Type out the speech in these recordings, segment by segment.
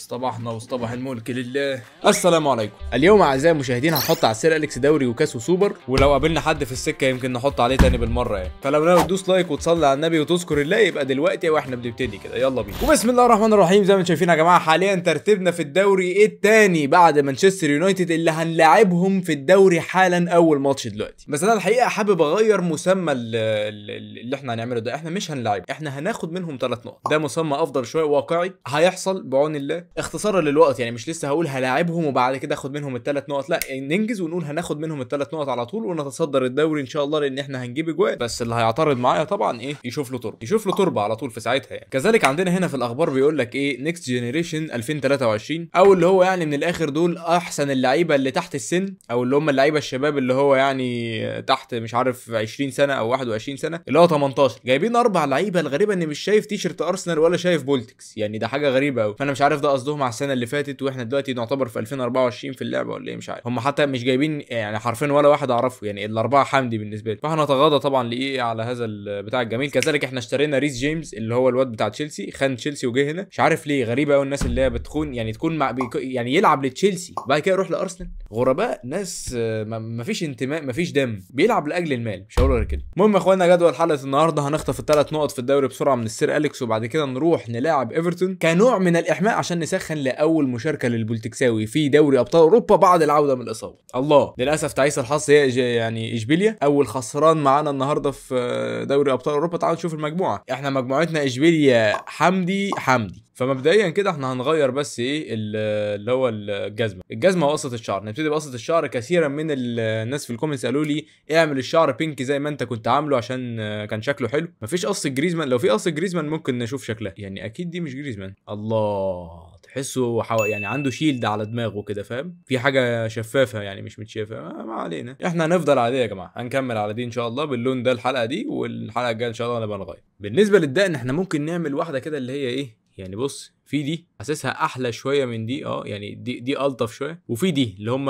اصطبحنا واصطبح الملك لله السلام عليكم اليوم اعزائي المشاهدين هنحط على السير اليكس دوري وكاس وسوبر ولو قابلنا حد في السكه يمكن نحط عليه تاني بالمره يعني فلو ناوي تدوس لايك وتصلي على النبي وتذكر الله يبقى دلوقتي واحنا بنبتدي كده يلا بينا وبسم الله الرحمن الرحيم زي ما انتم شايفين يا جماعه حاليا ترتيبنا في الدوري الثاني بعد مانشستر يونايتد اللي هنلاعبهم في الدوري حالا اول ماتش دلوقتي بس انا الحقيقه حابب اغير مسمى اللي احنا هنعمله ده احنا مش هنلاعب احنا هناخد منهم ثلاث نقط ده مسمى افضل شويه واقعي هيحصل بعون الله اختصارا للوقت يعني مش لسه هقول هلاعبهم وبعد كده اخد منهم الثلاث نقط لا يعني ننجز ونقول هناخد منهم الثلاث نقط على طول ونتصدر الدوري ان شاء الله لان احنا هنجيب اجوال بس اللي هيعترض معايا طبعا ايه يشوف له تربه يشوف له تربه على طول في ساعتها يعني كذلك عندنا هنا في الاخبار بيقول لك ايه نيكست جينيريشن 2023 او اللي هو يعني من الاخر دول احسن اللعيبه اللي تحت السن او اللي هم اللعيبه الشباب اللي هو يعني تحت مش عارف 20 سنه او 21 سنه اللي هو 18 جايبين اربع لعيبه الغريبه ان مش شايف تيشرت ارسنال ولا شايف بولتكس يعني ده حاجه غريبه قوي فانا مش عارف ده قصدهم على السنه اللي فاتت واحنا دلوقتي نعتبر في 2024 في اللعبه ولا ايه مش عارف هم حتى مش جايبين يعني حرفين ولا واحد اعرفه يعني الاربعه حمدي بالنسبه لي فهنتغاضى طبعا لايه على هذا البتاع الجميل كذلك احنا اشترينا ريس جيمس اللي هو الواد بتاع تشيلسي خان تشيلسي وجه هنا مش عارف ليه غريبه قوي الناس اللي هي بتخون يعني تكون مع بيكو يعني يلعب لتشيلسي وبعد كده يروح لارسنال غرباء ناس آه، ما فيش انتماء ما فيش دم بيلعب لاجل المال مش هقول غير كده المهم يا اخوانا جدول حلقه النهارده هنخطف الثلاث نقط في الدوري بسرعه من السير اليكس وبعد كده نروح نلاعب ايفرتون كنوع من الاحماء عشان يسخن لاول مشاركه للبولتكساوي في دوري ابطال اوروبا بعد العوده من الاصابه الله للاسف تعيس الحظ هي يعني اشبيليا اول خسران معانا النهارده في دوري ابطال اوروبا تعالوا نشوف المجموعه احنا مجموعتنا اشبيليا حمدي حمدي فمبدئيا كده احنا هنغير بس ايه اللي هو الجزمه الجزمه وقصه الشعر نبتدي بقصه الشعر كثيرا من الناس في الكومنتس قالوا لي اعمل الشعر بينك زي ما انت كنت عامله عشان كان شكله حلو مفيش قص جريزمان لو في قص جريزمان ممكن نشوف شكلها يعني اكيد دي مش جريزمان الله تحسه حو... يعني عنده شيلد على دماغه كده فاهم في حاجه شفافه يعني مش متشافه آه، ما, علينا احنا هنفضل على يا جماعه هنكمل على دي ان شاء الله باللون ده الحلقه دي والحلقه الجايه ان شاء الله نبقى نغير بالنسبه للدقن احنا ممكن نعمل واحده كده اللي هي ايه يعني بص في دي حاسسها احلى شويه من دي اه يعني دي دي الطف شويه وفي دي اللي هم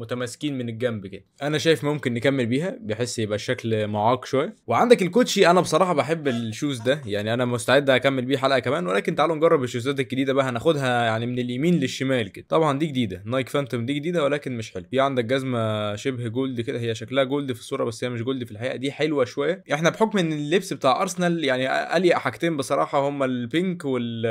متماسكين من الجنب كده انا شايف ممكن نكمل بيها بحيث يبقى الشكل معاق شويه وعندك الكوتشي انا بصراحه بحب الشوز ده يعني انا مستعد اكمل بيه حلقه كمان ولكن تعالوا نجرب الشوزات الجديده بقى هناخدها يعني من اليمين للشمال كده طبعا دي جديده نايك فانتوم دي جديده ولكن مش حلو في عندك جزمه شبه جولد كده هي شكلها جولد في الصوره بس هي مش جولد في الحقيقه دي حلوه شويه احنا بحكم ان اللبس بتاع ارسنال يعني اليق حاجتين بصراحه هما البينك وال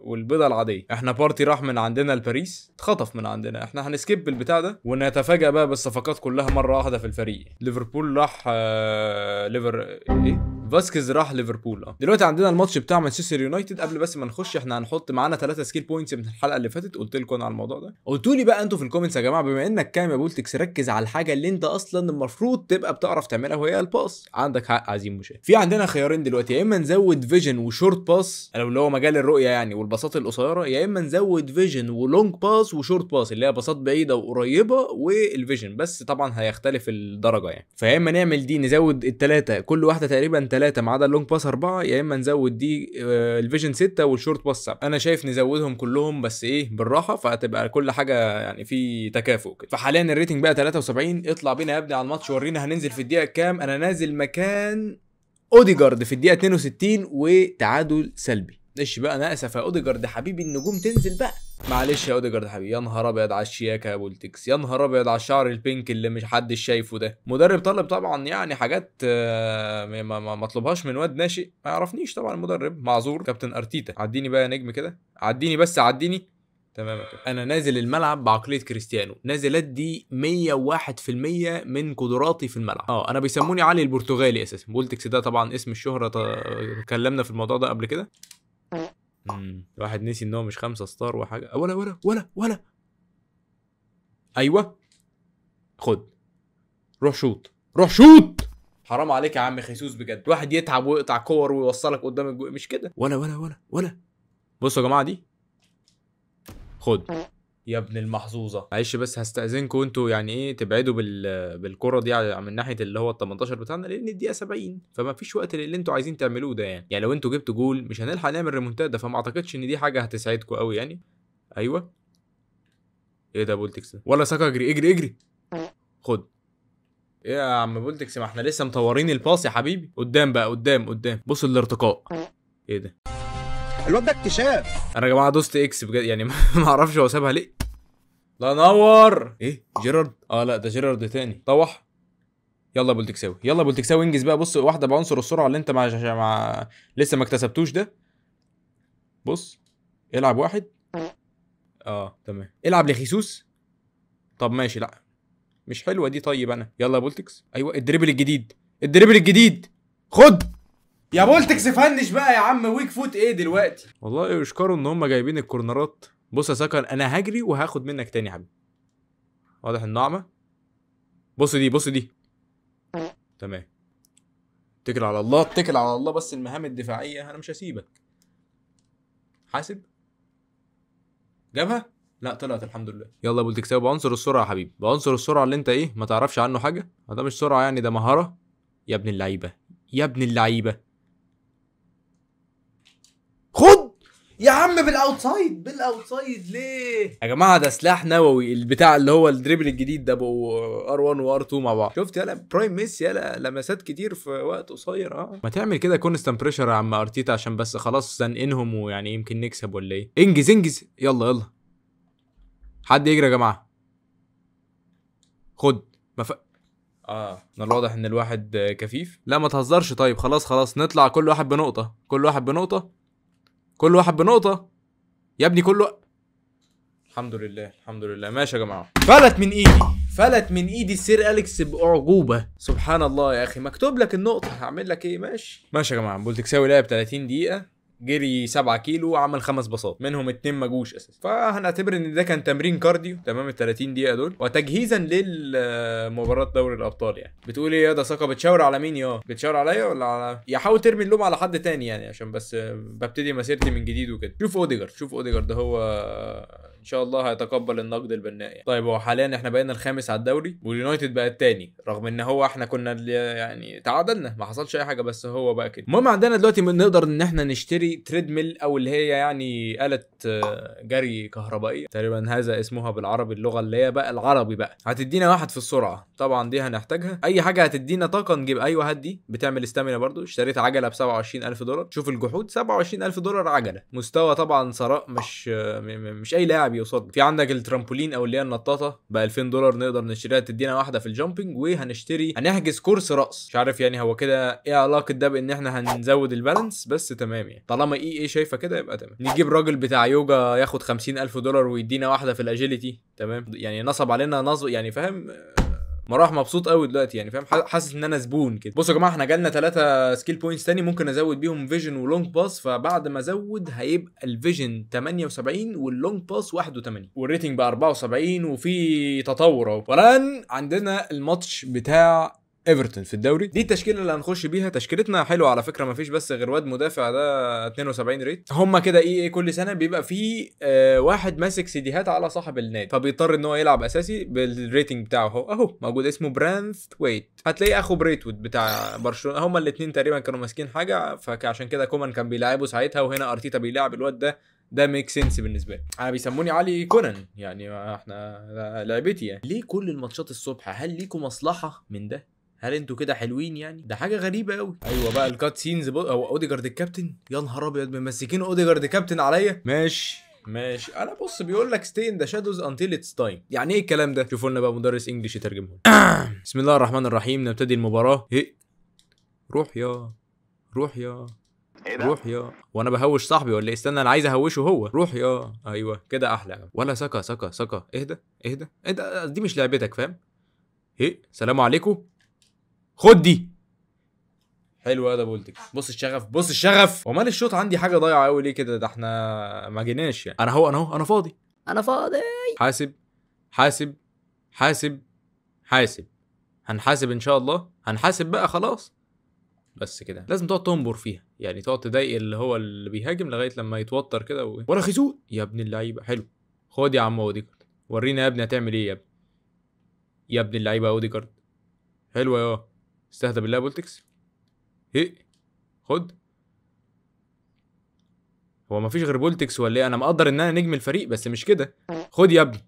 والبيضه العاديه احنا بارتي راح من عندنا لباريس اتخطف من عندنا احنا هنسكيب البتاع ده ونتفاجئ بقى بالصفقات كلها مره واحده في الفريق ليفربول راح آه ليفر ايه فاسكيز راح ليفربول اه دلوقتي عندنا الماتش بتاع مانشستر يونايتد قبل بس ما نخش احنا هنحط معانا ثلاثه سكيل بوينتس من الحلقه اللي فاتت قلت لكم على الموضوع ده قلتوا لي بقى انتوا في الكومنتس يا جماعه بما انك يا بولتكس ركز على الحاجه اللي انت اصلا المفروض تبقى بتعرف تعملها وهي الباس عندك حق عزيم مشاهد في عندنا خيارين دلوقتي يا اما نزود فيجن وشورت باس لو اللي هو مجال الرؤيه يعني والباصات القصيره يا اما نزود فيجن ولونج باس وشورت باس اللي هي باصات بعيده وقريبه والفيجن بس طبعا هيختلف الدرجه يعني فيا اما نعمل دي نزود الثلاثه كل واحده تقريبا ثلاثه ما عدا اللونج باس اربعه يا اما نزود دي آه، الفيجن سته والشورت باس سبعه انا شايف نزودهم كلهم بس ايه بالراحه فهتبقى كل حاجه يعني في تكافؤ كده فحاليا الريتنج بقى 73 اطلع بينا يا ابني على الماتش ورينا هننزل في الدقيقه كام انا نازل مكان اوديجارد في الدقيقه 62 وتعادل سلبي معلش بقى انا اسف يا اوديجارد حبيبي النجوم تنزل بقى معلش يا اوديجارد حبيبي يا نهار ابيض على الشياكه يا بولتكس يا نهار ابيض على الشعر البينك اللي مش حدش شايفه ده مدرب طلب طبعا يعني حاجات آه، ما, مطلوبهاش من واد ناشئ ما يعرفنيش طبعا المدرب معذور كابتن ارتيتا عديني بقى يا نجم كده عديني بس عديني تمام انا نازل الملعب بعقليه كريستيانو نازل ادي 101% من قدراتي في الملعب اه انا بيسموني علي البرتغالي اساسا بولتكس ده طبعا اسم الشهره اتكلمنا في الموضوع ده قبل كده واحد نسي ان هو مش خمسه ستار وحاجه ولا ولا ولا ولا ايوه خد روح شوط روح شوط حرام عليك يا عم خيسوس بجد واحد يتعب ويقطع كور ويوصلك قدام الجو مش كده ولا ولا ولا ولا بصوا يا جماعه دي خد يا ابن المحظوظه معلش بس هستاذنكم انتوا يعني ايه تبعدوا بال... بالكره دي من ناحيه اللي هو ال 18 بتاعنا لان الدقيقه 70 فما فيش وقت للي انتوا عايزين تعملوه ده يعني يعني لو انتوا جبتوا جول مش هنلحق نعمل ريمونتادا فما اعتقدش ان دي حاجه هتسعدكم قوي يعني ايوه ايه ده بولتكس ده ولا ساكا اجري اجري اجري خد ايه يا عم بولتكس ما احنا لسه مطورين الباص يا حبيبي قدام بقى قدام قدام بص الارتقاء ايه ده الواد ده اكتشاف انا يا جماعه دوست اكس بجد يعني ما اعرفش هو سابها ليه لا نور ايه جيرارد اه لا ده جيرارد تاني طوح يلا يا بولتكساوي يلا يا بولتكساوي انجز بقى بص واحده بعنصر السرعه اللي انت مع, مع لسه ما اكتسبتوش ده بص العب واحد اه تمام العب لخيسوس طب ماشي لا مش حلوه دي طيب انا يلا يا بولتكس ايوه الدريبل الجديد الدريبل الجديد خد يا بولتكس فنش بقى يا عم ويك فوت ايه دلوقتي والله يشكروا ان هم جايبين الكورنرات بص يا سكر انا هجري وهاخد منك تاني يا حبيبي واضح النعمه بص دي بص دي تمام اتكل على الله اتكل على الله بس المهام الدفاعيه انا مش هسيبك حاسب جابها لا طلعت الحمد لله يلا يا بولتكس بعنصر السرعه يا حبيبي بعنصر السرعه اللي انت ايه ما تعرفش عنه حاجه ده مش سرعه يعني ده مهاره يا ابن اللعيبه يا ابن اللعيبه يا عم بالاوتسايد بالاوتسايد ليه يا جماعه ده سلاح نووي البتاع اللي هو الدريبل الجديد ده ابو ار 1 وار 2 مع بعض شفت يالا برايم ميسي يالا لمسات كتير في وقت قصير اه ما تعمل كده كونستان بريشر يا عم ارتيتا عشان بس خلاص زنقنهم ويعني يمكن نكسب ولا ايه انجز انجز يلا يلا حد يجري يا جماعه خد ما ف... اه من الواضح ان الواحد كفيف لا ما تهزرش طيب خلاص خلاص نطلع كل واحد بنقطه كل واحد بنقطه كل واحد بنقطه يا ابني كله الحمد لله الحمد لله ماشي يا جماعه فلت من ايدي فلت من ايدي السير اليكس باعجوبه سبحان الله يا اخي مكتوب لك النقطه هعمل لك ايه ماشي ماشي يا جماعه بولتكساوي لعب 30 دقيقه جري 7 كيلو وعمل خمس باصات منهم اتنين ما جوش اساسا فهنعتبر ان ده كان تمرين كارديو تمام ال 30 دقيقه دول وتجهيزا لمباراه دوري الابطال يعني بتقول ايه يا ده ثقه بتشاور على مين يا بتشاور عليا ولا على يا حاول ترمي اللوم على حد تاني يعني عشان بس ببتدي مسيرتي من جديد وكده شوف اوديجارد شوف اوديجارد ده هو ان شاء الله هيتقبل النقد البناء يعني. طيب هو حاليا احنا بقينا الخامس على الدوري واليونايتد بقى الثاني رغم ان هو احنا كنا يعني تعادلنا ما حصلش اي حاجه بس هو بقى كده المهم عندنا دلوقتي نقدر ان احنا نشتري تريدميل او اللي هي يعني آلة آه، جري كهربائيه تقريبا هذا اسمها بالعربي اللغه اللي هي بقى العربي بقى هتدينا واحد في السرعه طبعا دي هنحتاجها اي حاجه هتدينا طاقه نجيب ايوه هات دي بتعمل استامينا برضو اشتريت عجله ب 27000 دولار شوف الجحود 27000 دولار عجله مستوى طبعا ثراء مش آه، مش اي لاعب الملعب يقصدنا في عندك الترامبولين او اللي هي النطاطه ب 2000 دولار نقدر نشتريها تدينا واحده في الجامبنج وهنشتري هنحجز كورس رقص مش عارف يعني هو كده ايه علاقه ده بان احنا هنزود البالانس بس تمام يعني طالما اي اي شايفه كده يبقى تمام نجيب راجل بتاع يوجا ياخد 50000 دولار ويدينا واحده في الاجيلتي تمام يعني نصب علينا نصب يعني فاهم مراح مبسوط قوي دلوقتي يعني فاهم حاسس ان انا زبون كده بصوا يا جماعه احنا جالنا ثلاثه سكيل بوينتس تاني ممكن ازود بيهم فيجن ولونج باس فبعد ما ازود هيبقى الفيجن 78 واللونج باس 81 والريتنج بقى 74 وفي تطور اهو ولان عندنا الماتش بتاع ايفرتون في الدوري دي التشكيله اللي هنخش بيها تشكيلتنا حلوه على فكره ما فيش بس غير واد مدافع ده 72 ريت هما كده ايه ايه كل سنه بيبقى في آه واحد ماسك سيديهات على صاحب النادي فبيضطر ان هو يلعب اساسي بالريتنج بتاعه اهو اهو موجود اسمه برانث ويت هتلاقيه اخو بريتوود بتاع برشلونه هما الاثنين تقريبا كانوا ماسكين حاجه فعشان كده كومان كان بيلعبه ساعتها وهنا ارتيتا بيلعب الواد ده ده ميك سنس بالنسبه لي انا آه، بيسموني علي كونان يعني آه، احنا آه، لعبتي يعني ليه كل الماتشات الصبح هل ليكم مصلحه من ده هل انتوا كده حلوين يعني ده حاجه غريبه قوي ايوه بقى الكات سينز بو... او اوديجارد الكابتن يا نهار ابيض ممسكين اوديجارد كابتن عليا ماشي ماشي انا بص بيقول لك ستي ان ذا شادوز انتل اتس تايم يعني ايه الكلام ده شوفوا لنا بقى مدرس انجلش يترجمه بسم الله الرحمن الرحيم نبتدي المباراه هي. روح يا روح يا إيه ده؟ روح يا وانا بهوش صاحبي ولا إيه؟ استنى انا عايز اهوشه هو روح يا ايوه كده احلى ولا سكا سكا سكا اهدى اهدى اهدى دي مش لعبتك فاهم ايه سلام عليكم خد دي حلو ده بولتك بص الشغف بص الشغف ومال الشوط عندي حاجه ضايعه قوي ليه كده ده احنا ما جيناش يعني انا اهو انا اهو انا فاضي انا فاضي حاسب حاسب حاسب حاسب هنحاسب ان شاء الله هنحاسب بقى خلاص بس كده لازم تقعد تنبر فيها يعني تقعد تضايق اللي هو اللي بيهاجم لغايه لما يتوتر كده و... ولا خيزوق يا ابن اللعيبه حلو خد يا عم اوديجارد ورينا يا ابني هتعمل ايه يا ابني يا ابن اللعيبه اوديجارد حلوه يا استهدى بالله بولتكس هي خد هو مفيش غير بولتكس ولا ايه انا مقدر ان انا نجم الفريق بس مش كده خد يا ابني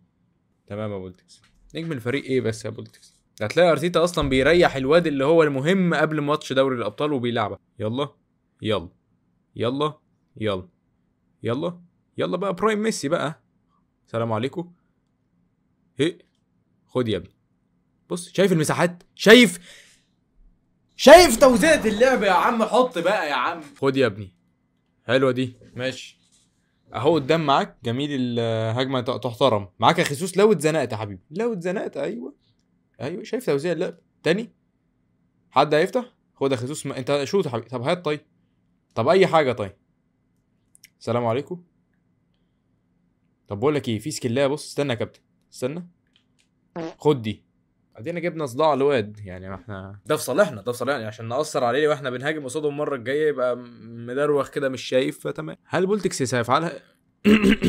تمام يا بولتكس نجم الفريق ايه بس يا بولتكس هتلاقي ارتيتا اصلا بيريح الواد اللي هو المهم قبل ماتش دوري الابطال وبيلعبه يلا يلا يلا يلا يلا يلا بقى برايم ميسي بقى سلام عليكم هي خد يا ابني بص شايف المساحات شايف شايف توزيعة اللعبة يا عم حط بقى يا عم خد يا ابني حلوة دي ماشي اهو قدام معاك جميل الهجمة تحترم معاك يا خيسوس لو اتزنقت يا حبيبي لو اتزنقت ايوه ايوه شايف توزيع اللعبة تاني حد هيفتح خد يا خيسوس ما... انت شوت يا حبيبي طب هات طيب طب اي حاجة طيب السلام عليكم طب بقول لك ايه في سكلايه بص استنى يا كابتن استنى خد دي ادينا جبنا صداع الواد يعني احنا ده في صالحنا ده في صالحنا يعني عشان ناثر عليه واحنا بنهاجم قصادهم المره الجايه يبقى مدروخ كده مش شايف فتمام هل بولتكس هيفعلها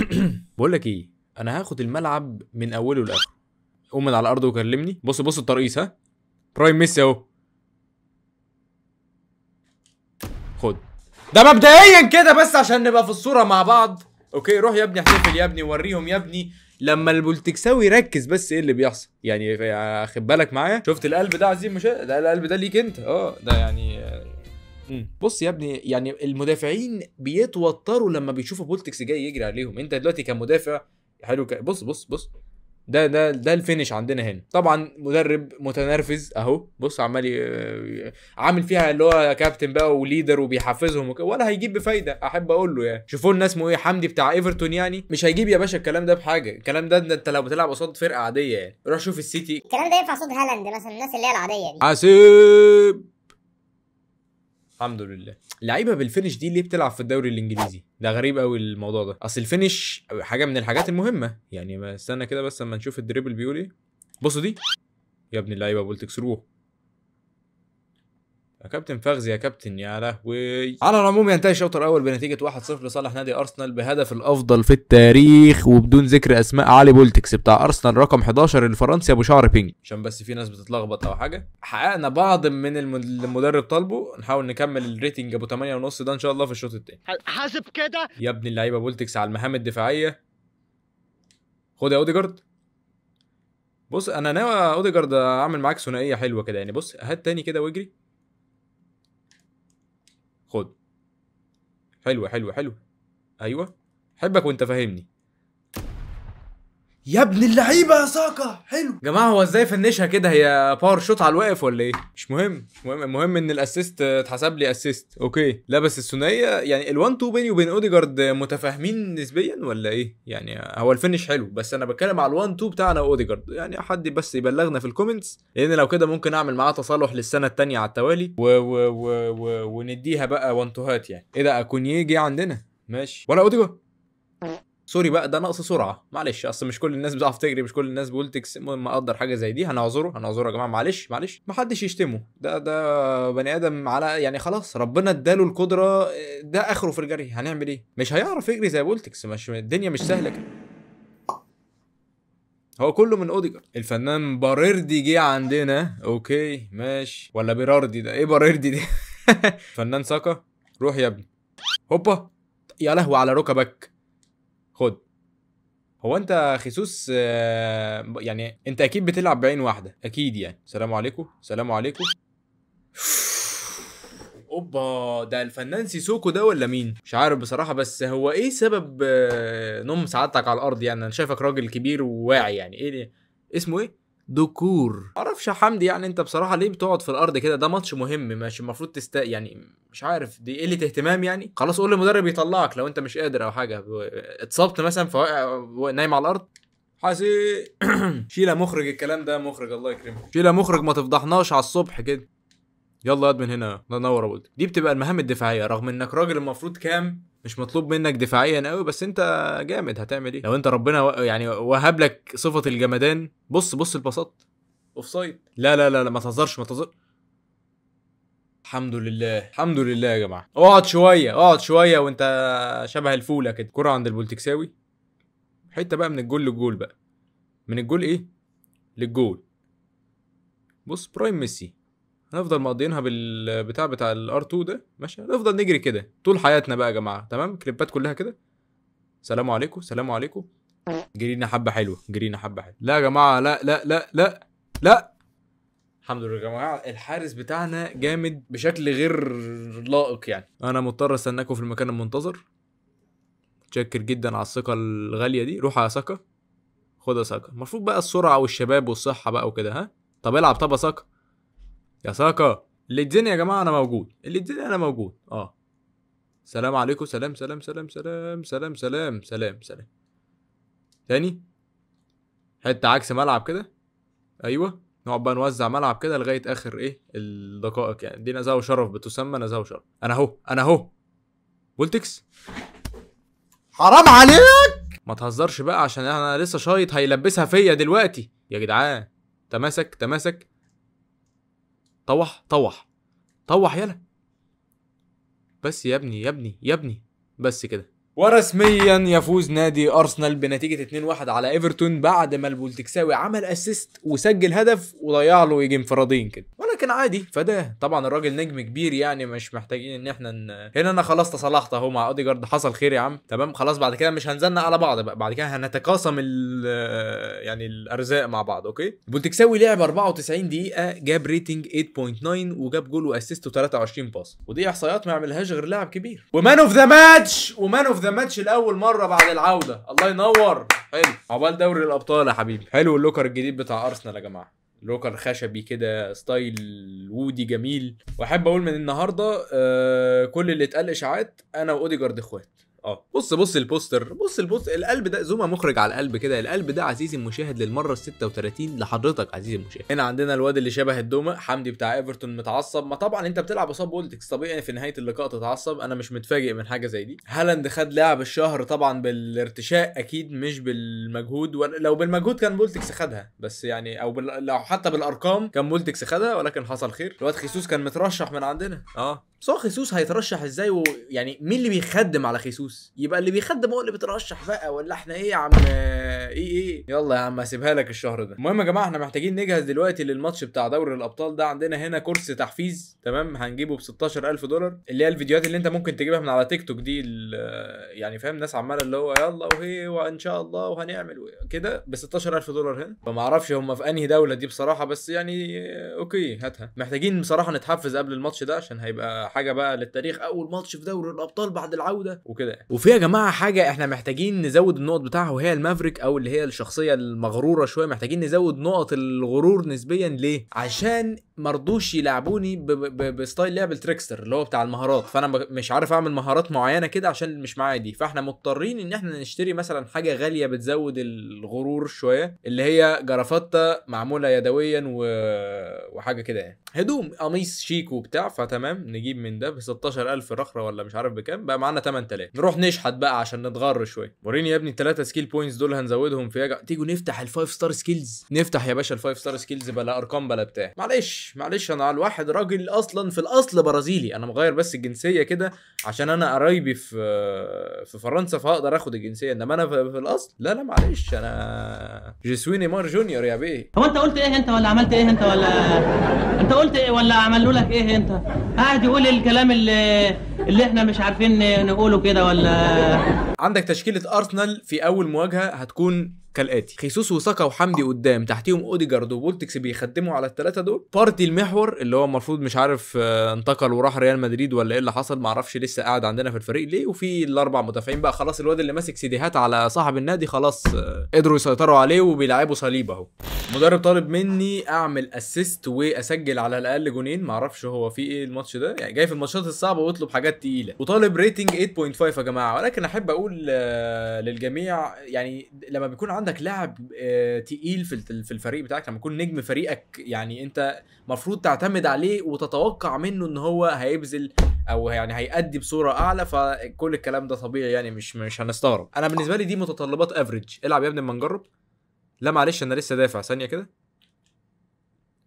بقول لك ايه انا هاخد الملعب من اوله لاخره قوم من على الارض وكلمني بص بص الترقيص ها برايم ميسي اهو خد ده مبدئيا كده بس عشان نبقى في الصوره مع بعض اوكي روح يا ابني احتفل يا ابني وريهم يا ابني لما البولتكساوي يركز بس ايه اللي بيحصل يعني خد بالك معايا شفت القلب ده عزيز مش ده القلب ده ليك انت اه ده يعني مم. بص يا ابني يعني المدافعين بيتوتروا لما بيشوفوا بولتكس جاي يجري عليهم انت دلوقتي كمدافع حلو ك... بص بص بص ده ده ده الفينش عندنا هنا طبعا مدرب متنرفز اهو بص عمال عامل فيها اللي هو كابتن بقى وليدر وبيحفزهم وك... ولا هيجيب بفايده احب اقول له يعني شوفوا لنا اسمه ايه حمدي بتاع ايفرتون يعني مش هيجيب يا باشا الكلام ده بحاجه الكلام ده انت لو بتلعب قصاد فرقه عاديه يعني روح شوف السيتي الكلام ده ينفع صوت هالاند مثلا الناس اللي هي العاديه دي حسيب الحمد لله لعيبه بالفينش دي ليه بتلعب في الدوري الانجليزي ده غريب قوي الموضوع ده اصل الفينش حاجه من الحاجات المهمه يعني استنى كده بس اما نشوف الدريبل بيقول ايه بصوا دي يا ابن اللعيبه بقول تكسروه كابتن فغز يا كابتن يا لهوي على العموم ينتهي الشوط الاول بنتيجه 1-0 لصالح نادي ارسنال بهدف الافضل في التاريخ وبدون ذكر اسماء علي بولتكس بتاع ارسنال رقم 11 الفرنسي ابو شعر بينج عشان بس في ناس بتتلخبط او حاجه حققنا بعض من المدرب طالبه نحاول نكمل الريتنج ابو 8 ونص ده ان شاء الله في الشوط الثاني حاسب كده يا ابن اللعيبه بولتكس على المهام الدفاعيه خد يا اوديجارد بص انا ناوي اوديجارد اعمل معاك ثنائيه حلوه كده يعني بص هات تاني كده واجري خد حلوه حلوه حلوه ايوه حبك وانت فاهمني يا ابن اللعيبه يا ساكا حلو جماعه هو ازاي فنشها كده هي باور شوت على الواقف ولا ايه مش مهم مش مهم المهم ان الاسيست اتحسب لي اسيست اوكي لا بس الثنائيه يعني ال1 2 بيني وبين اوديجارد متفاهمين نسبيا ولا ايه يعني هو الفنش حلو بس انا بتكلم على ال1 2 بتاعنا اوديجارد يعني حد بس يبلغنا في الكومنتس لان لو كده ممكن اعمل معاه تصالح للسنه الثانيه على التوالي و و و و ونديها بقى وانتوهات يعني ايه ده اكونيه جه عندنا ماشي ولا اوديجارد سوري بقى ده نقص سرعه معلش اصل مش كل الناس بتعرف تجري مش كل الناس بولتكس مقدر حاجه زي دي هنعذره هنعذره يا جماعه معلش معلش محدش يشتمه ده ده بني ادم على يعني خلاص ربنا اداله القدره ده اخره في الجري هنعمل ايه مش هيعرف يجري زي بولتكس مش الدنيا مش سهله كده هو كله من اوديجر الفنان باريردي جه عندنا اوكي ماشي ولا بيراردي ده ايه باريردي ده فنان ساكا روح يا ابني هوبا يا لهوي على ركبك خد هو انت خيسوس آه، يعني انت اكيد بتلعب بعين واحده اكيد يعني سلام عليكم سلام عليكم اوبا ده الفنان سيسوكو ده ولا مين مش عارف بصراحه بس هو ايه سبب آه، نوم سعادتك على الارض يعني انا شايفك راجل كبير وواعي يعني ايه, إيه؟ اسمه ايه دكور معرفش يا حمدي يعني انت بصراحه ليه بتقعد في الارض كده ده ماتش مهم ماشي المفروض تست يعني مش عارف دي قله اهتمام يعني خلاص قول للمدرب يطلعك لو انت مش قادر او حاجه اتصبت مثلا فوقع نايم على الارض حاسي شيله مخرج الكلام ده مخرج الله يكرمك شيله مخرج ما تفضحناش على الصبح كده يلا هات من هنا نور ابو دي بتبقى المهام الدفاعيه رغم انك راجل المفروض كام مش مطلوب منك دفاعيا قوي بس انت جامد هتعمل ايه لو انت ربنا و... يعني وهب لك صفه الجمدان بص بص البساط اوف سايد لا لا لا, لا ما تهزرش ما تهزرش الحمد لله الحمد لله يا جماعه اقعد شويه اقعد شويه وانت شبه الفوله كده كره عند البولتكساوي حته بقى من الجول للجول بقى من الجول ايه للجول بص برايم ميسي هنفضل مقضيينها بالبتاع بتاع الار 2 ده ماشي هنفضل نجري كده طول حياتنا بقى يا جماعه تمام كليبات كلها كده سلام عليكم سلام عليكم جرينا حبه حلوه جرينا حبه حلوه لا يا جماعه لا لا لا لا لا الحمد لله يا جماعه الحارس بتاعنا جامد بشكل غير لائق يعني انا مضطر استناكم في المكان المنتظر متشكر جدا على الثقه الغاليه دي روح يا ساكا خد يا ساكا المفروض بقى السرعه والشباب والصحه بقى وكده ها طب العب طب يا ساكا يا ساكا اللي اديني يا جماعه انا موجود اللي اديني انا موجود اه سلام عليكم سلام سلام سلام سلام سلام سلام سلام سلام تاني حته عكس ملعب كده ايوه نقعد بقى نوزع ملعب كده لغايه اخر ايه الدقائق يعني دي نزاهه وشرف بتسمى نزاهه وشرف انا اهو انا اهو بولتكس حرام عليك ما تهزرش بقى عشان انا لسه شايط هيلبسها فيا دلوقتي يا جدعان تماسك تماسك طوح طوح طوح يلا بس يا ابني يا ابني يا ابني بس كده ورسميا يفوز نادي ارسنال بنتيجه 2-1 على ايفرتون بعد ما البولتكساوي عمل اسيست وسجل هدف وضيع له يجي انفرادين كده لكن عادي فده طبعا الراجل نجم كبير يعني مش محتاجين ان احنا ن... هنا انا خلاص تصالحت اهو مع اوديجارد حصل خير يا عم تمام خلاص بعد كده مش هنزلنا على بعض بقى بعد كده هنتقاسم يعني الارزاق مع بعض اوكي بولتكساوي لعب 94 دقيقه جاب ريتنج 8.9 وجاب جول واسيست و 23 باص ودي احصائيات ما يعملهاش غير لاعب كبير ومان اوف ذا ماتش ومان اوف ذا ماتش لاول مره بعد العوده الله ينور حلو عقبال دوري الابطال يا حبيبي حلو اللوكر الجديد بتاع ارسنال يا جماعه روكر خشبي كده ستايل وودي جميل واحب اقول من النهارده آه، كل اللي اتقال اشاعات انا واوديجارد اخوات اه بص بص البوستر بص البوست القلب ده زوما مخرج على القلب كده القلب ده عزيزي المشاهد للمره ال 36 لحضرتك عزيزي المشاهد هنا عندنا الواد اللي شبه الدومه حمدي بتاع ايفرتون متعصب ما طبعا انت بتلعب قصاد بولتكس طبيعي في نهايه اللقاء تتعصب انا مش متفاجئ من حاجه زي دي هالاند خد لاعب الشهر طبعا بالارتشاء اكيد مش بالمجهود لو بالمجهود كان بولتكس خدها بس يعني او بال... لو حتى بالارقام كان بولتكس خدها ولكن حصل خير الواد خيسوس كان مترشح من عندنا اه بس هو خيسوس هيترشح ازاي ويعني مين اللي بيخدم على خيسوس فلوس يبقى اللي بيخدم هو اللي بيترشح بقى ولا احنا ايه يا عم ايه ايه يلا يا عم هسيبها لك الشهر ده المهم يا جماعه احنا محتاجين نجهز دلوقتي للماتش بتاع دوري الابطال ده عندنا هنا كورس تحفيز تمام هنجيبه ب 16000 دولار اللي هي الفيديوهات اللي انت ممكن تجيبها من على تيك توك دي آه، يعني فاهم ناس عماله اللي هو يلا وهي وان شاء الله وهنعمل كده ب 16000 دولار هنا فما اعرفش هم في انهي دوله دي بصراحه بس يعني اوكي هاتها محتاجين بصراحه نتحفز قبل الماتش ده عشان هيبقى حاجه بقى للتاريخ اول ماتش في دوري الابطال بعد العوده وكده يعني. وفي يا جماعه حاجه احنا محتاجين نزود النقط بتاعها وهي المافريك او اللي هي الشخصيه المغروره شويه محتاجين نزود نقط الغرور نسبيا ليه عشان مرضوش يلعبوني بستايل لعب التريكستر اللي هو بتاع المهارات فانا مش عارف اعمل مهارات معينه كده عشان مش معايا دي فاحنا مضطرين ان احنا نشتري مثلا حاجه غاليه بتزود الغرور شويه اللي هي جرافاتا معموله يدويا و... وحاجه كده يعني هدوم قميص شيك وبتاع فتمام نجيب من ده ب 16000 رخره ولا مش عارف بكام بقى معانا 8000 نروح نشحت بقى عشان نتغر شويه وريني يا ابني الثلاثه سكيل بوينتس دول هنزودهم في يجع... إيه تيجوا نفتح الفايف ستار سكيلز نفتح يا باشا الفايف ستار سكيلز بلا ارقام بلا بتاع معلش معلش انا انا الواحد راجل اصلا في الاصل برازيلي انا مغير بس الجنسيه كده عشان انا قرايبي في في فرنسا فهقدر اخد الجنسيه انما انا في الاصل لا لا معلش انا جيسوي نيمار جونيور يا بيه هو انت قلت ايه انت ولا عملت ايه انت ولا انت قلت ايه ولا عملوا لك ايه انت قاعد يقول الكلام اللي اللي احنا مش عارفين نقوله كده ولا عندك تشكيله ارسنال في اول مواجهه هتكون كالاتي خيسوس وساكا وحمدي آه. قدام تحتيهم اوديجارد وبولتكس بيخدموا على الثلاثه دول بارتي المحور اللي هو المفروض مش عارف آه، انتقل وراح ريال مدريد ولا ايه اللي حصل ما اعرفش لسه قاعد عندنا في الفريق ليه وفي الاربع مدافعين بقى خلاص الواد اللي ماسك سيديهات على صاحب النادي خلاص آه، قدروا يسيطروا عليه وبيلعبوا صليب اهو المدرب طالب مني اعمل اسيست واسجل على الاقل جونين معرفش هو في ايه الماتش ده يعني جاي في الماتشات الصعبه ويطلب حاجات تقيله وطالب ريتنج 8.5 يا جماعه ولكن احب اقول للجميع يعني لما بيكون عندك عندك لاعب آه، تقيل في الفريق بتاعك لما يكون نجم فريقك يعني انت المفروض تعتمد عليه وتتوقع منه ان هو هيبذل او يعني هيأدي بصوره اعلى فكل الكلام ده طبيعي يعني مش مش هنستغرب انا بالنسبه لي دي متطلبات افريج العب يا ابني اما نجرب لا معلش انا لسه دافع ثانيه كده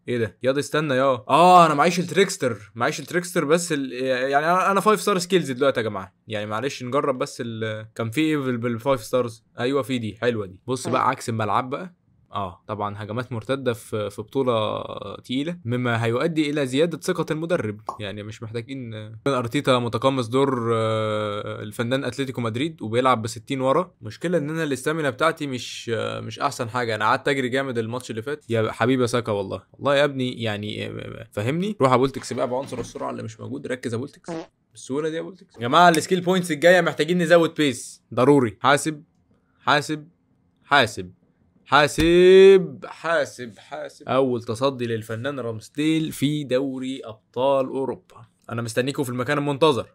ايه ده ياض استنى يا اه انا معيش التريكستر معيش التريكستر بس ال... يعني انا 5 ستار سكيلز دلوقتي يا جماعه يعني معلش نجرب بس ال... كان في ايه بال 5 ستارز ايوه في دي حلوه دي بص بقى عكس الملعب بقى اه طبعا هجمات مرتده في في بطوله تقيله مما هيؤدي الى زياده ثقه المدرب يعني مش محتاجين آه، ارتيتا متقمص دور آه، الفنان اتلتيكو مدريد وبيلعب ب 60 ورا مشكله ان انا الاستامينا بتاعتي مش آه، مش احسن حاجه انا قعدت اجري جامد الماتش اللي فات يا حبيبي يا ساكا والله والله يا ابني يعني فهمني روح ابولتكس بقى بعنصر السرعه اللي مش موجود ركز ابولتكس بالسهوله دي يا ابولتكس يا جماعه السكيل بوينتس الجايه محتاجين نزود بيس ضروري حاسب حاسب حاسب حاسب حاسب حاسب اول تصدي للفنان رامستيل في دوري ابطال اوروبا انا مستنيكم في المكان المنتظر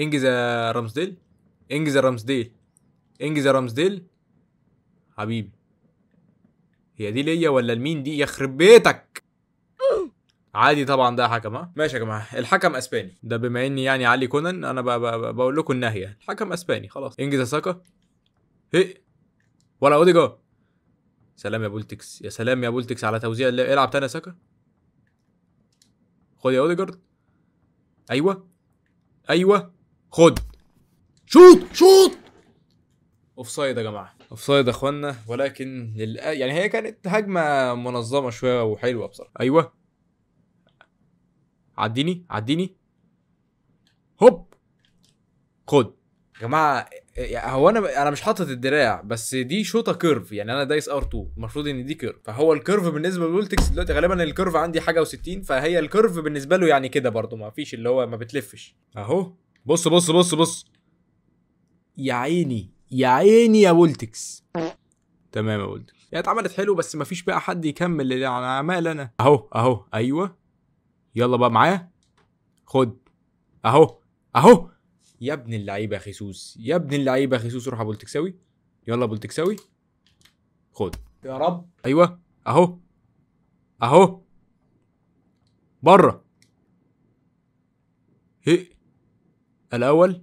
انجز يا رامستيل انجز يا رامستيل انجز يا رامستيل حبيبي هي دي ليا ولا لمين دي يخرب بيتك عادي طبعا ده حكم ها ماشي يا جماعه الحكم اسباني ده بما اني يعني علي كونان انا بقول لكم النهيه الحكم اسباني خلاص انجز يا ساكا هي ولا اوديجا سلام يا بولتكس يا سلام يا بولتكس على توزيع اللعب العب تاني يا ساكا خد يا اوديجارد ايوه ايوه خد شوط شوط اوف سايد يا جماعه اوف سايد يا اخوانا ولكن يعني هي كانت هجمه منظمه شويه وحلوه بصراحه ايوه عديني عديني هوب خد جماعه هو انا انا مش حاطط الدراع بس دي شوطه كيرف يعني انا دايس ار 2 المفروض ان دي كيرف فهو الكيرف بالنسبه للولتكس دلوقتي غالبا الكيرف عندي حاجه و60 فهي الكيرف بالنسبه له يعني كده برضه ما فيش اللي هو ما بتلفش اهو بص بص بص بص يا عيني يا عيني يا وولتكس تمام يا وولتكس يعني اتعملت حلو بس ما فيش بقى حد يكمل اللي انا عمال انا اهو اهو ايوه يلا بقى معايا خد اهو اهو يا ابن اللعيبه يا خيسوس يا ابن اللعيبه يا خيسوس روح ابو التكساوي يلا ابو التكساوي خد يا رب ايوه اهو اهو بره هي الاول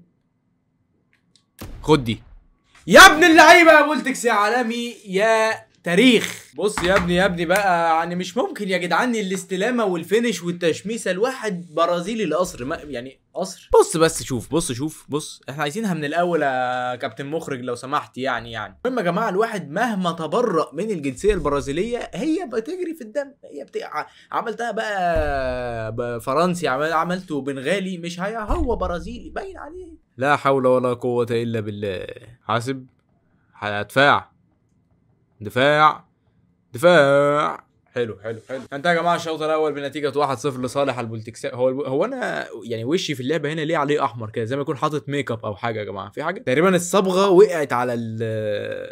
خد دي يا ابن اللعيبه يا بولتكس يا عالمي يا تاريخ بص يا ابني يا ابني بقى يعني مش ممكن يا جدعان الاستلامه والفينش والتشميسه الواحد برازيلي القصر يعني قصر بص بس شوف بص شوف بص احنا عايزينها من الاول يا كابتن مخرج لو سمحت يعني يعني المهم يا جماعه الواحد مهما تبرأ من الجنسيه البرازيليه هي بتجري في الدم هي بت... عملتها بقى فرنسي عملته بنغالي مش هي هو برازيلي باين عليه لا حول ولا قوه الا بالله حاسب هدفاع دفاع دفاع حلو حلو حلو انت يا جماعه الشوط الاول بنتيجه 1-0 لصالح البولتكس هو الب... هو انا يعني وشي في اللعبه هنا ليه عليه احمر كده زي ما يكون حاطط ميك اب او حاجه يا جماعه في حاجه تقريبا الصبغه وقعت على ال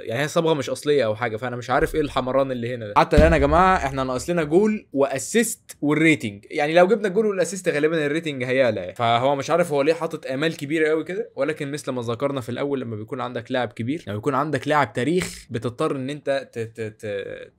يعني هي الصبغه مش اصليه او حاجه فانا مش عارف ايه الحمران اللي هنا ده حتى الان يا جماعه احنا ناقص لنا جول واسيست والريتنج يعني لو جبنا الجول والاسيست غالبا الريتنج هيعلى يعني فهو مش عارف هو ليه حاطط امال كبيره قوي كده ولكن مثل ما ذكرنا في الاول لما بيكون عندك لاعب كبير لما بيكون عندك لاعب تاريخ بتضطر ان انت ت... ت...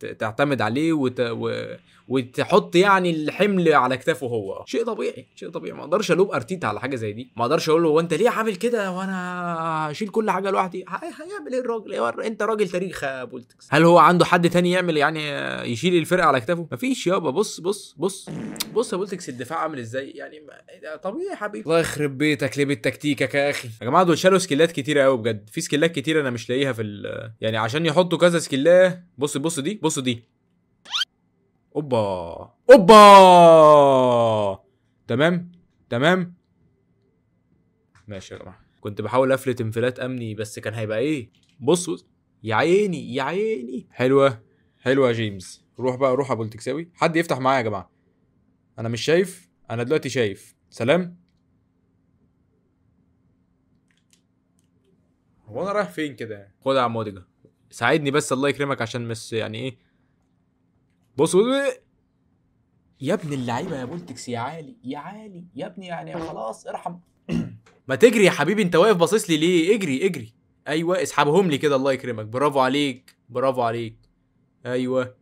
ت... تعتمد عليه وت... و... وتحط يعني الحمل على كتافه هو شيء طبيعي شيء طبيعي ما اقدرش الوم ارتيتا على حاجه زي دي ما اقدرش اقول له هو انت ليه عامل كده وانا هشيل كل حاجه لوحدي هيعمل ايه الراجل انت راجل تاريخ يا بولتكس هل هو عنده حد تاني يعمل يعني يشيل الفرقه على كتافه مفيش يابا بص بص بص بص يا بولتكس الدفاع عامل ازاي يعني ما... طبيعي يا حبيبي الله يخرب بيتك ليه بالتكتيكك يا اخي يا جماعه دول شالوا سكيلات كتيره قوي بجد في سكيلات كتيره انا مش لاقيها في ال... يعني عشان يحطوا كذا سكيلاه بص بص دي بص دي اوبا اوبا تمام تمام ماشي يا جماعه كنت بحاول افلت انفلات امني بس كان هيبقى ايه بصوا يا عيني يا عيني حلوه حلوه يا جيمس روح بقى روح ابو التكساوي حد يفتح معايا يا جماعه انا مش شايف انا دلوقتي شايف سلام هو انا رايح فين كده خد يا عم ساعدني بس الله يكرمك عشان بس يعني ايه بص يا ابن اللعيبه يا بولتكس يا عالي يا عالي يا ابني يعني خلاص ارحم ما تجري يا حبيبي انت واقف باصص لي ليه اجري اجري ايوه اسحبهم لي كده الله يكرمك برافو عليك برافو عليك ايوه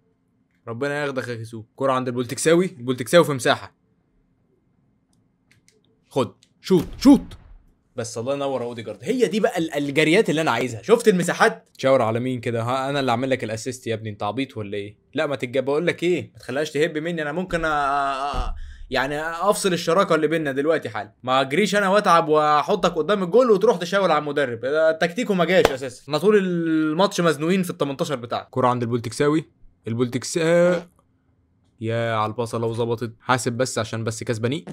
ربنا ياخدك يا كسوف كرة عند البولتكساوي البولتكساوي في مساحه خد شوت شوت بس الله ينور اوديجارد هي دي بقى الجريات اللي انا عايزها شفت المساحات تشاور على مين كده ها انا اللي اعمل لك الاسيست يا ابني انت عبيط ولا ايه لا ما تتجاب بقول لك ايه ما تخليهاش تهب مني انا ممكن أ... يعني افصل الشراكه اللي بيننا دلوقتي حال ما اجريش انا واتعب واحطك قدام الجول وتروح تشاور على المدرب التكتيك وما جاش اساسا احنا طول الماتش مزنوقين في ال 18 بتاعنا كرة عند البولتكساوي البولتكسا يا على الباصه لو ظبطت حاسب بس عشان بس كسبني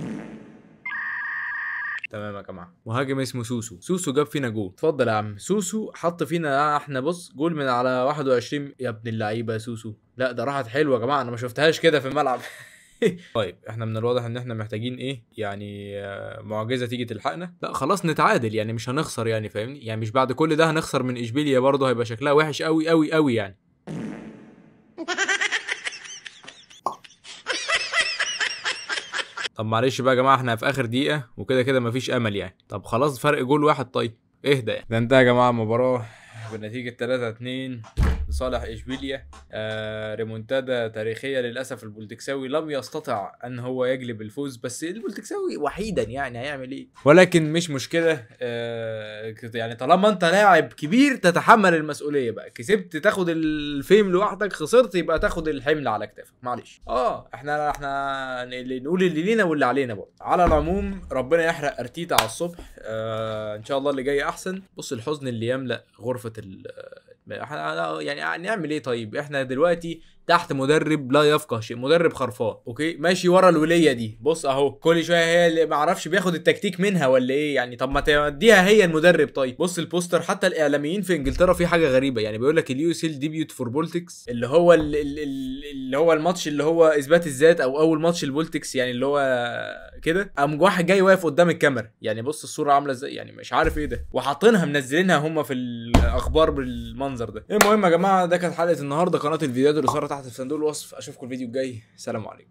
تمام يا جماعه مهاجم اسمه سوسو سوسو جاب فينا جول اتفضل يا عم سوسو حط فينا آه، احنا بص جول من على 21 يا ابن اللعيبه يا سوسو لا ده راحت حلوه يا جماعه انا ما شفتهاش كده في الملعب طيب احنا من الواضح ان احنا محتاجين ايه يعني آه، معجزه تيجي تلحقنا لا خلاص نتعادل يعني مش هنخسر يعني فاهمني يعني مش بعد كل ده هنخسر من اشبيليا برضه هيبقى شكلها وحش قوي قوي قوي يعني طب معلش بقى يا جماعه احنا في اخر دقيقه وكده كده مفيش امل يعني طب خلاص فرق جول واحد طيب اهدى يعني ده انتهى يا جماعه المباراه بالنتيجه 3 2 لصالح اشبيليا آه ريمونتادا تاريخيه للاسف البولتكساوي لم يستطع ان هو يجلب الفوز بس البولتكساوي وحيدا يعني هيعمل ايه ولكن مش مشكله آه يعني طالما انت لاعب كبير تتحمل المسؤوليه بقى كسبت تاخد الفيم لوحدك خسرت يبقى تاخد الحمل على كتافك معلش اه احنا احنا اللي نقول اللي لينا واللي علينا برضه على العموم ربنا يحرق ارتيتا على الصبح آه ان شاء الله اللي جاي احسن بص الحزن اللي يملا غرفه احنا يعني آه، نعمل ايه طيب احنا دلوقتي تحت مدرب لا يفقه شيء مدرب خرفان اوكي ماشي ورا الوليه دي بص اهو كل شويه هي اللي ما اعرفش بياخد التكتيك منها ولا ايه يعني طب ما تديها هي المدرب طيب بص البوستر حتى الاعلاميين في انجلترا في حاجه غريبه يعني بيقول لك اليو اس ال ديبيوت فور بولتكس اللي هو اللي هو الماتش اللي هو اثبات الذات او اول ماتش البولتكس يعني اللي هو كده قام واحد جاي واقف قدام الكاميرا يعني بص الصوره عامله ازاي يعني مش عارف ايه ده وحاطينها منزلينها هم في الاخبار بالمنظر ده المهم يا جماعه ده كانت حلقه النهارده قناه الفيديوهات اللي صارت تحت صندوق الوصف اشوفكم الفيديو الجاي سلام عليكم